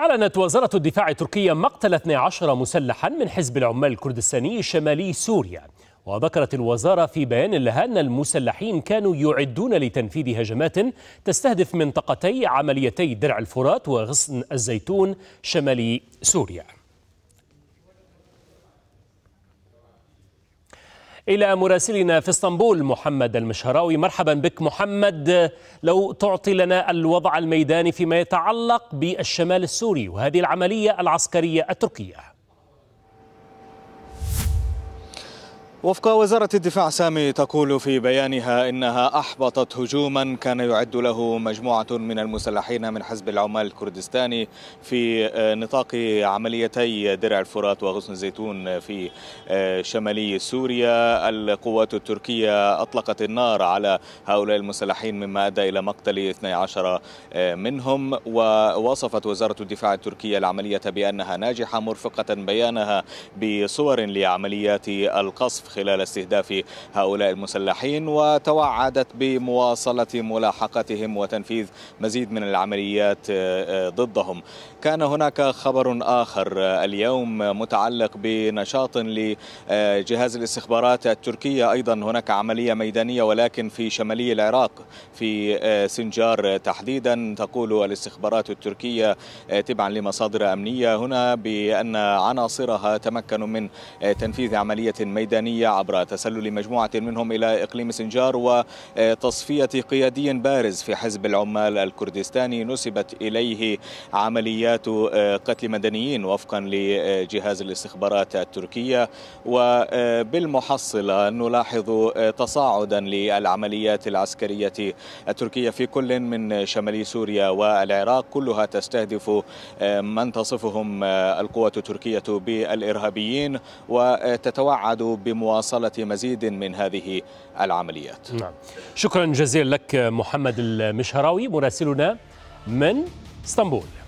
أعلنت وزارة الدفاع التركية مقتل 12 مسلحا من حزب العمال الكردستاني شمالي سوريا وذكرت الوزارة في بيان لها أن المسلحين كانوا يعدون لتنفيذ هجمات تستهدف منطقتي عمليتي درع الفرات وغصن الزيتون شمالي سوريا إلى مراسلنا في اسطنبول محمد المشهراوي مرحبا بك محمد لو تعطي لنا الوضع الميداني فيما يتعلق بالشمال السوري وهذه العملية العسكرية التركية وفق وزارة الدفاع سامي تقول في بيانها إنها أحبطت هجوما كان يعد له مجموعة من المسلحين من حزب العمال الكردستاني في آه، نطاق عمليتي درع الفرات وغصن الزيتون في آه، شمالي سوريا القوات التركية أطلقت النار على هؤلاء المسلحين مما أدى إلى مقتل 12 آه، منهم ووصفت وزارة الدفاع التركية العملية بأنها ناجحة مرفقة بيانها بصور لعمليات القصف خلال استهداف هؤلاء المسلحين وتوعدت بمواصلة ملاحقتهم وتنفيذ مزيد من العمليات آه، آه، ضدهم كان هناك خبر آخر آه، اليوم متعلق بنشاط لجهاز الاستخبارات التركية أيضا هناك عملية ميدانية ولكن في شمالي العراق في سنجار تحديدا تقول الاستخبارات التركية تبعا لمصادر أمنية هنا بأن عناصرها تمكنوا من تنفيذ عملية ميدانية السورية عبر تسلل مجموعة منهم إلى إقليم سنجار وتصفية قيادي بارز في حزب العمال الكردستاني نسبت إليه عمليات قتل مدنيين وفقا لجهاز الاستخبارات التركية وبالمحصلة نلاحظ تصاعدا للعمليات العسكرية التركية في كل من شمالي سوريا والعراق كلها تستهدف من تصفهم القوات التركية بالإرهابيين وتتوعد بمواجهة لمواصلة مزيد من هذه العمليات نعم. شكرا جزيلا لك محمد المشهراوي مراسلنا من اسطنبول